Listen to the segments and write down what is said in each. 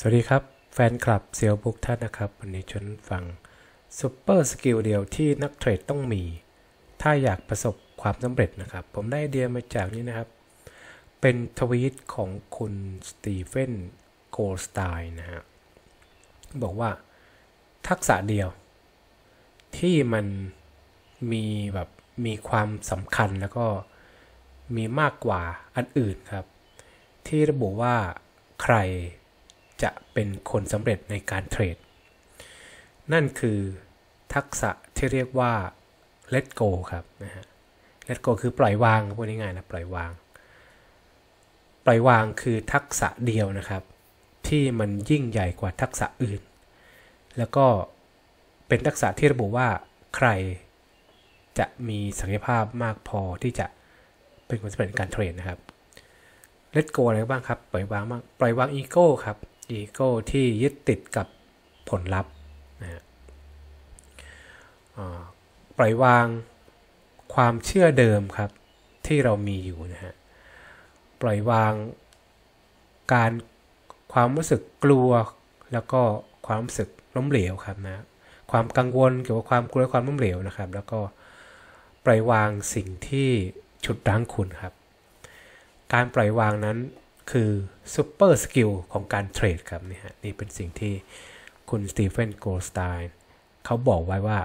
สวัสดีครับ แฟนคลับเซียวบุกท่านนะครับวันนี้ชวนฟังซูเปอร์สกิลเดียวที่นักเทรดต้องมี ถ้าอยากประสบความสำเร็จนะครับ ผมได้ไอเดียมาจากนี้นะครับ เป็นทวีตของคุณสตีเฟนโกลสไตน์นะฮะบอกว่า ทักษะเดียว ที่มันมีแบบมีความสำคัญแล้วก็มีมากกว่าอันอื่นครับ ที่ระบุว่าใครจะเป็นคนสำเร็จในการเทรด นั่นคือทักษะที่เรียกว่า let go ครับนะฮะ let go คือปล่อยวางพูดง่ายๆนะปล่อยวาง ปล่อยวางคือทักษะเดียวนะครับ ที่มันยิ่งใหญ่กว่าทักษะอื่น แล้วก็เป็นทักษะที่ระบุว่าใครจะมีศักยภาพมากพอที่จะเป็นคนสำเร็จการเทรดนะครับเลตโกอะไรบ้างครับปล่อยวางบ้างปล่อยวางอีโก้ครับอีโก้ที่ยึดติดกับผลลัพธ์นะปล่อยวางความเชื่อเดิมครับที่เรามีอยู่นะฮะปล่อยวาง การความรู้สึกกลัวแล้วก็ความรู้สึกล้มเหลวครับนะความกังวลเกี่ยวกับความกลัวความล้มเหลวนะครับ แล้วก็ปล่อยวางสิ่งที่ฉุดรั้งคุณครับ การปล่อยวางนั้นคือซูเปอร์สกิลของการเทรดครับ นี่ฮะนี่เป็นสิ่งที่คุณสตีเฟนโกลสไตน์เขาบอกไว้ว่า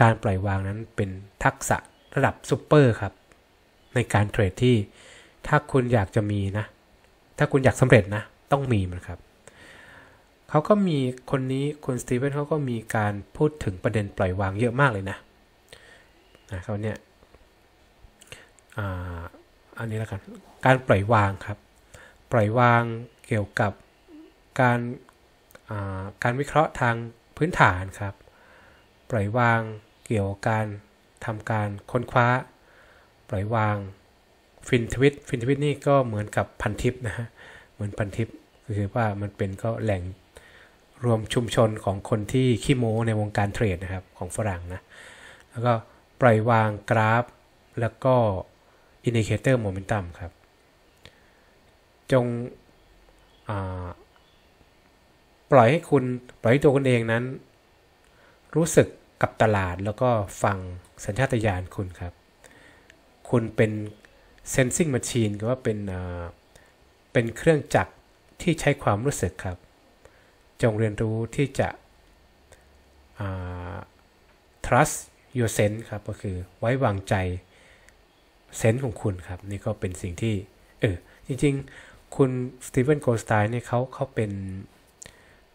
การปล่อยวางนั้นเป็นทักษะระดับซูเปอร์ครับในการเทรดที่ถ้าคุณอยากจะมีนะ ถ้าคุณอยากสำเร็จนะต้องมีมันครับ เขาก็มีคนนี้คุณสตีเฟนเขาก็มีการพูดถึงประเด็นปล่อยวางเยอะมากเลยนะนะเขาเนี่ยอันนี้แล้วกันการปล่อยวางครับปล่อยวางเกี่ยวกับการการวิเคราะห์ทางพื้นฐานครับ ปล่อยวางเกี่ยวกับการทำการค้นคว้าปล่อยวางฟินทวิตฟินทวิตนี่ก็เหมือนกับพันทิปนะฮะเหมือนพันทิปคือว่ามันเป็นก็แหล่งรวมชุมชนของคนที่ขี้โม้ในวงการเทรดนะครับของฝรั่งนะแล้วก็ปล่อยวางกราฟ แล้วก็อินดิเคเตอร์โมเมนตัมครับจงปล่อยให้คุณปล่อยตัวคุณเองนั้น รู้สึกกับตลาดแล้วก็ฟังสัญชาตญาณคุณครับ คุณเป็น sensing machine ก็ว่าเป็นเป็นเครื่องจักรที่ใช้ความรู้สึกครับ จงเรียนรู้ที่จะ trust your sense ครับ ก็คือไว้วางใจเซนส์ของคุณครับ นี่ก็เป็นสิ่งที่ เออจริง ๆคุณสตีเฟนโกลสไตน์เนี่ยเขาเขาเป็น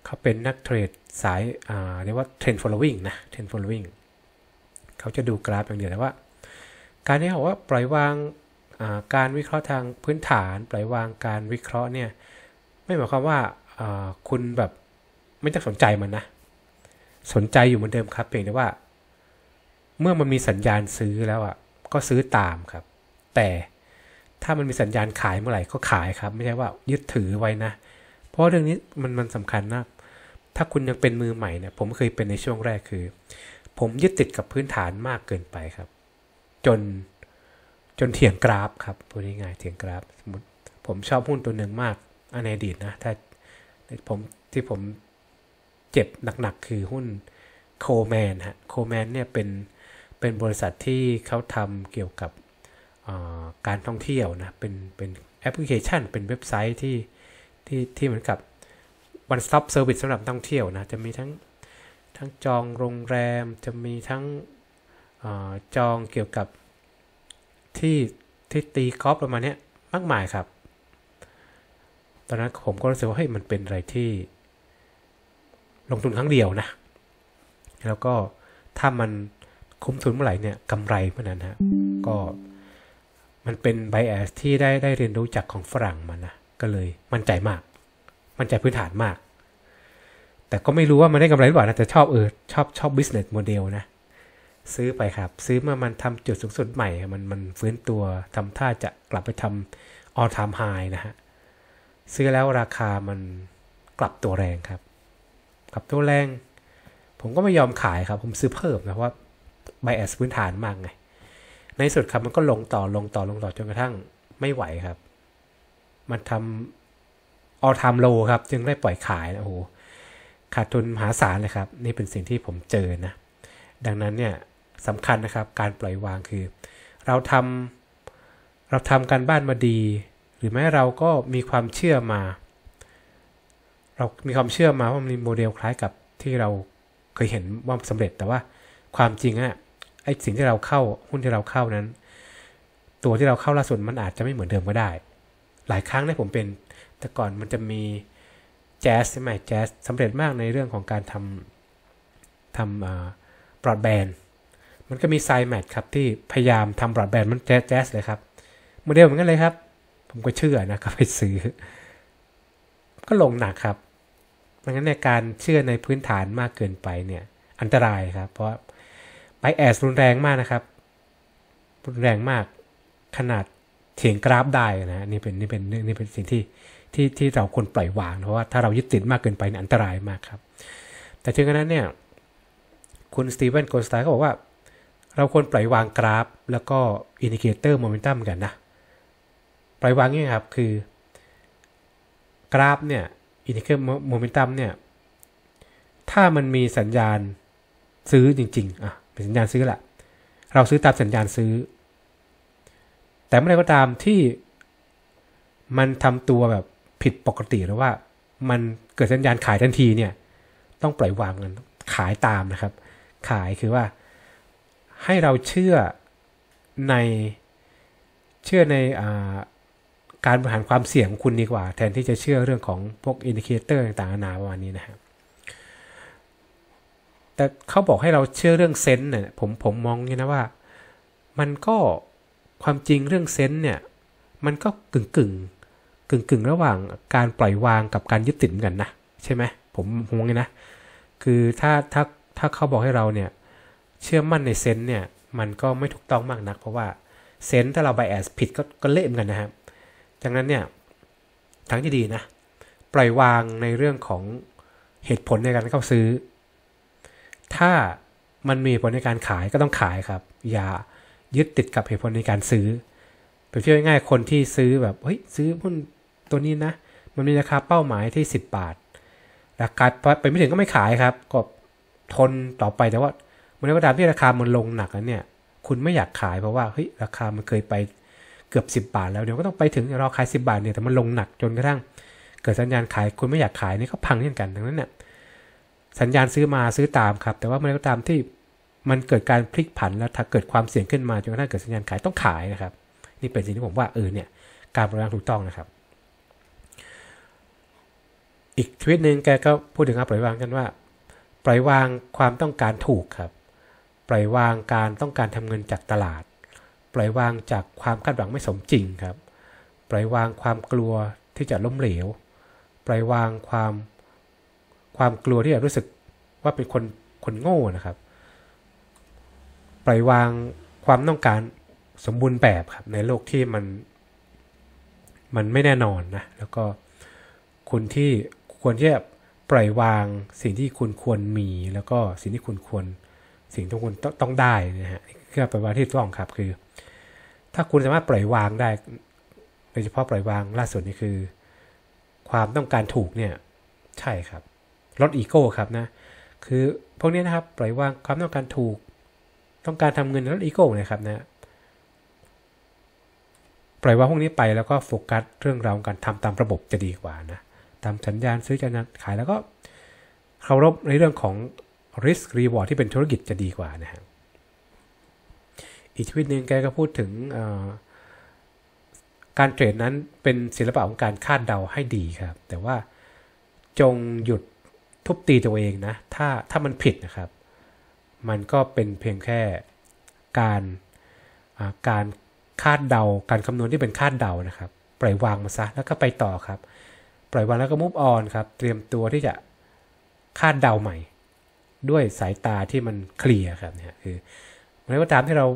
เขาเป็นนักเทรดสายอ่าเรียกว่าเทรนด์ฟอลลวิ่งนะเทรนด์ฟอลลวิ่งเขาจะดูกราฟอย่างเดียว แต่ว่า การที่เขาบอกว่าปล่อยวางการวิเคราะห์ทางพื้นฐาน ปล่อยวางการวิเคราะห์เนี่ยไม่หมายความว่าคุณแบบไม่ต้องสนใจมันนะสนใจอยู่เหมือนเดิมครับเพียงแต่ว่า เมื่อมันมีสัญญาณซื้อแล้วอ่ะก็ซื้อตามครับ แต่ถ้ามันมีสัญญาณขายเมื่อไหร่ก็ขายครับไม่ใช่ว่ายึดถือไว้นะ เพราะเรื่องนี้มันมันสำคัญมากถ้าคุณยังเป็นมือใหม่เนี่ยผมเคยเป็นในช่วงแรกคือ ผมยึดติดกับพื้นฐานมากเกินไปครับ จนจนเถียงกราฟครับพูดง่ายๆเถียงกราฟสมมติผมชอบหุ้นตัวหนึ่งมากอันในอดีตนะ ถ้าผมที่ผมเจ็บหนักๆ คือหุ้นโคแมนฮะโคแมนเนี่ยเป็นเป็นบริษัทที่เขาทำเกี่ยวกับการท่องเที่ยวนะ เป็นเป็นแอปพลิเคชันเป็นเว็บไซต์ที่ที่ที่เหมือนกับ one stop service สำหรับท่องเที่ยวนะ จะมีทั้งทั้งจองโรงแรมจะมีทั้งอจองเกี่ยวกับที่ที่ตีกอล์ฟประมาณนี้มากมายครับ ตอนนั้นผมก็รู้สึกว่าเฮ้ยมันเป็นอะไรที่ ลงทุนครั้งเดียวนะ แล้วก็ถ้ามันคุ้มทุนเมื่อไหร่เนี่ยกำไรเมื่อนั้นฮะ ก็มันเป็นไบแอสที่ได้ได้เรียนรู้จากของฝรั่งมานะ ก็เลยมั่นใจมาก มั่นใจพื้นฐานมาก แต่ก็ไม่รู้ว่ามันได้กำไรหรือเปล่านะ แต่ชอบเออชอบชอบบิสเนสโมเดลนะ ซื้อไปครับ ซื้อมามันทำจุดสูงสุดใหม่ มันมันฟื้นตัวทำท่าจะกลับไปทำออล t i ม e h นะฮะ ซื้อแล้วราคามันกลับตัวแรงครับ กลับตัวแรง ผมก็ไม่ยอมขายครับผมซื้อเพิ่มนะว่าไบแอสพื้นฐานมากไงในสุดครับมันก็ลงต่อลงต่อลงต่อจนกระทั่งไม่ไหวครับ มันทำออทามโลครับ จึงได้ปล่อยขายนะโอ้โหขาดทุนมหาศาลเลยครับ นี่เป็นสิ่งที่ผมเจอนะดังนั้นเนี่ยสำคัญนะครับ การปล่อยวางคือ เราทำเราทำการบ้านมาดี หรือแม้เราก็มีความเชื่อมา เรามีความเชื่อมาว่ามันมีโมเดลคล้ายกับที่เราเคยเห็นว่าสำเร็จแต่ว่าความจริงอะ่ะไอ้สิ่งที่เราเข้าหุ้นที่เราเข้านั้น ตัวที่เราเข้าล่าสุดมันอาจจะไม่เหมือนเดิมก็ได้ หลายครั้งนผมเป็นแต่ก่อนมันจะมีแจ๊สใช่ไหมแจ๊สสำเร็จมากในเรื่องของการทำทำบลอดแบนด์มันก็มีไซแมทครับที่พยายามทำบลอดแบนด์มันแจ๊สเลยครับโมเดลเหมือนกันเลยครับ ผมก็เชื่อนะก็ไปซื้อ ก็ลงหนักครับดังนั้นในการเชื่อในพื้นฐานมากเกินไปเนี่ย อันตรายครับเพราะไบแอสรุนแรงมากนะครับ รุนแรงมาก ขนาดเถียงกราฟได้นะ นี่เป็นนี่เป็นนี่เป็นสิ่งที่ที่ที่เราควรปล่อยวาง เพราะว่าถ้าเรายึดติดมากเกินไปนอันตรายมากครับ แต่ถึงกระนั้นเนี่ย คุณสตีเวนโกสไตน์ก็บอกว่า เราควรปล่อยวางกราฟ แล้วก็อินดิเคเตอร์โมเมนตัมกันนะ ปล่อยวางนี่ครับคือกราฟเนี่ยอินดิเคเตอร์โมเมนตัมเนี่ยถ้ามันมีสัญญาณซื้อจริง ๆอ่ะสัญญาณซื้อแหละเราซื้อตามสัญญาณซื้อ แต่เมื่อไรก็ตามที่มันทำตัวแบบผิดปกติหรือว่ามันเกิดสัญญาณขายทันทีเนี่ย ต้องปล่อยวางกันขายตามนะครับ ขายคือว่าให้เราเชื่อในเชื่อในการบริหารความเสี่ยงคุณดีกว่า แทนที่จะเชื่อเรื่องของพวกอินดิเคเตอร์ ต่างๆนานาประมาณนี้นะครับแต่เขาบอกให้เราเชื่อเรื่องเซนเนี่ยผมผมมองอย่างนะว่ามันก็ความจริงเรื่องเซนเนี่ยมันก็กึ่งกึ่งกึ่งกึ่งระหว่างการปล่อยวางกับการยึดติดกันนะใช่ไหมผมมองอย่างนะคือถ้าถ้าถ้าเขาบอกให้เราเนี่ยเชื่อมั่นในเซนเนี่ยมันก็ไม่ถูกต้องมากนัก เพราะว่าเซนถ้าเราไบแอสผิดก็ก็เละเหมือนกันนะครับดังนั้นเนี่ยทั้งที่ดีนะปล่อยวางในเรื่องของเหตุผลในการเข้าซื้อถ้ามันมีผลในการขายก็ต้องขายครับ อย่ายึดติดกับเหตุผลในการซื้อ เปรียบเทียบง่ายๆคนที่ซื้อแบบเฮ้ยซื้อหุ้นตัวนี้นะ มันมีราคาเป้าหมายที่ 10 บาท ราคาไปไม่ถึงก็ไม่ขายครับ ก็ทนต่อไปแต่ว่าเมื่อก็ตามที่ราคามันลงหนักแล้วเนี่ย คุณไม่อยากขายเพราะว่าเฮ้ยราคามันเคยไปเกือบ10บาทแล้วเดี๋ยวก็ต้องไปถึงรอขาย 10 บาทเนี่ยแต่มันลงหนักจนกระทั่งเกิดสัญญาณขายคุณไม่อยากขายนี่ก็พังเช่นกันดังนั้นเนี่ยสัญญาณซื้อมาซื้อตามครับแต่ว่าเมื่อก็ตามที่มันเกิดการพลิกผันแล้วถ้าเกิดความเสี่ยงขึ้นมาจนกระทั่งเกิดสัญญาณขายต้องขายนะครับ นี่เป็นสิ่งที่ผมว่าเออเนี่ย การบริหารถูกต้องนะครับ อีกทวิตหนึ่งแกก็พูดถึงการปล่อยวางกันว่าปล่อยวางความต้องการถูกครับปล่อยวางการต้องการทำเงินจากตลาดปล่อยวางจากความคาดหวังไม่สมจริงครับปล่อยวางความกลัวที่จะล้มเหลวปล่อยวางความความกลัวที่แบบรู้สึกว่าเป็นคนคนโง่นะครับ ปล่อยวางความต้องการสมบูรณ์แบบครับ ในโลกที่มันมันไม่แน่นอนนะ แล้วก็คุณที่ควรที่จะปล่อยวาง สิ่งที่คุณควรมี แล้วก็สิ่งที่คุณควร สิ่งที่คุณต้องได้นะฮะเพือปล่อยวางที่ถูกต้องครับ คือ ถ้าคุณสามารถปล่อยวางได้ โดยเฉพาะปล่อยวางล่าสุดนี่คือ ความต้องการถูกเนี่ย ใช่ครับลดอีโก้ครับนะ คือพวกนี้นะครับปล่อยวางความต้องการถูก ต้องการทำเงินลดอีโก้นะครับนะ ปล่อยวางพวกนี้ไปแล้วก็โฟกัสเรื่องราวการทำตามระบบจะดีกว่านะ ตามสัญญาณซื้อจัดขายแล้วก็เคารพในเรื่องของ risk reward ที่เป็นธุรกิจจะดีกว่านะฮะ อีกทวิตหนึ่งแกก็พูดถึงการเทรดนั้นเป็นศิลปะของการคาดเดาให้ดีครับ แต่ว่าจงหยุดทุบตีตัวเองนะถ้าถ้ามันผิดนะครับ มันก็เป็นเพียงแค่การการคาดเดาการคำนวณที่เป็นคาดเดานะครับ ปล่อยวางมาซะแล้วก็ไปต่อครับ ปล่อยวางแล้วก็มุฟออนครับ เตรียมตัวที่จะคาดเดาใหม่ ด้วยสายตาที่มันเคลียร์ครับเนี่ยคือเมื่อตามที่เรา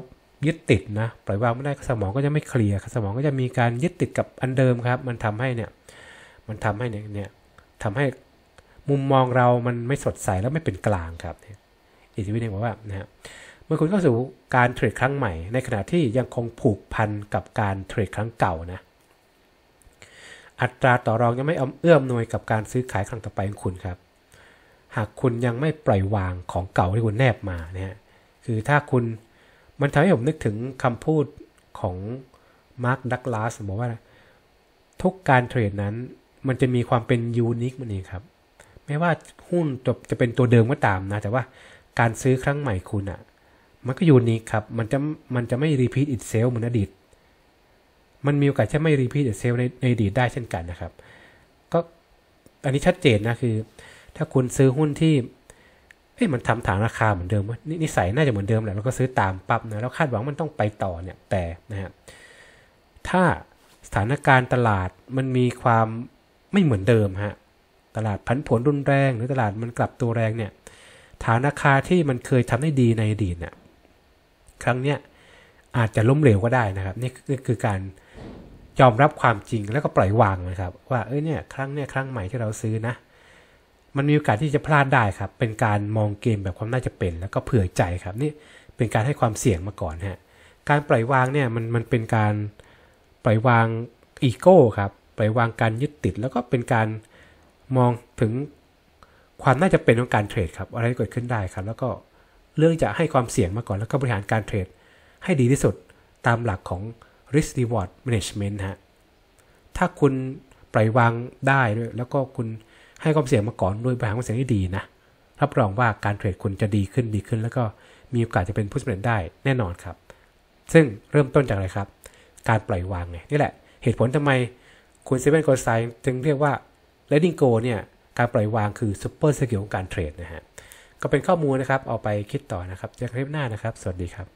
ยึดติดนะปล่อยวางไม่ได้สมองก็จะไม่เคลียร์สมองก็จะมีการยึดติดกับอันเดิมครับ มันทำให้เนี่ยมันทำให้เนี่ยเนี่ยทำให้มุมมองเรามันไม่สดใส แล้วไม่เป็นกลางครับอีกทีวินึงบอกว่านะเมื่อคุณเข้าสู่การเทรดครั้งใหม่ ในขณะที่ยังคงผูกพันกับการเทรดครั้งเก่านะ อัตราต่อรองยังไม่เอื้อมหน่วยกับการซื้อขายครั้งต่อไปของคุณครับ หากคุณยังไม่ปล่อยวางของเก่าที่คุณแนบมานะฮะคือถ้าคุณ มันทำให้ผมนึกถึงคำพูดของมาร์คดักลาสบอกว่าทุกการเทรดนั้น มันจะมีความเป็นยูนิคมันเองครับไม่ว่าหุ้นจะจะเป็นตัวเดิมก็ตามนะ แต่ว่าการซื้อครั้งใหม่คุณอะ่ะมันก็อยู่นี้ครับมันจะมันจะไม่รีพีทอิทเซลเหมือนอดีตมันมีโอกาสจะไม่รีพีทอิทเซลในในอดีตได้เช่นกันนะครับ ก็อันนี้ชัดเจนนะคือ ถ้าคุณซื้อหุ้นที่เอ้ยมันทำฐานราคาเหมือนเดิมนนิสัยน่าจะเหมือนเดิมแหละแล้วก็ซื้อตามปั๊บนะแล้วคาดหวังมันต้องไปต่อเนี่ย แต่นะฮะถ้าสถานการณ์ตลาดมันมีความไม่เหมือนเดิมฮะตลาดพันผลรุนแรงหรือตลาดมันกลับตัวแรงเนี่ยฐานราคาที่มันเคยทำได้ดีในอดีตเนี่ยครั้งเนี้ยอาจจะล้มเหลวก็ได้นะครับนี่คือการยอมรับความจริงแล้วก็ปล่อยวางนะครับ ว่า เอ้ยเนี่ย ครั้งเนี่ยครั้งใหม่ที่เราซื้อนะ มันมีโอกาสที่จะพลาดได้ครับ เป็นการมองเกมแบบความน่าจะเป็น แล้วก็เผื่อใจครับนี่เป็นการให้ความเสี่ยงมาก่อนฮะการปล่อยวางเนี่ยมันมันเป็นการปล่อยวางอีโก้ครับ ปล่อยวางการยึดติดแล้วก็เป็นการมองถึงความน่าจะเป็นของการเทรดครับ อะไรเกิดขึ้นได้ครับ แล้วก็เรื่องจะให้ความเสี่ยงมาก่อนแล้วก็บริหารการเทรดให้ดีที่สุดตามหลักของ risk reward management ฮะถ้าคุณปล่อยวางได้ด้วยแล้วก็คุณให้ความเสี่ยงมาก่อนด้วยบริหารความเสี่ยงที่ดีนะ รับรองว่าการเทรดคุณจะดีขึ้นดีขึ้น แล้วก็มีโอกาสจะเป็นผู้สำเร็จได้แน่นอนครับ ซึ่งเริ่มต้นจากอะไรครับ การปล่อยวางไงนี่แหละเหตุผลทำไมคุณเซเว่นโกไซจึงเรียกว่า letting go เนี่ย การปล่อยวางคือ super skill ของการเทรดนะฮะ ก็เป็นข้อมูลนะครับ เอาไปคิดต่อนะครับเจอกันคลิปหน้านะครับ สวัสดีครับ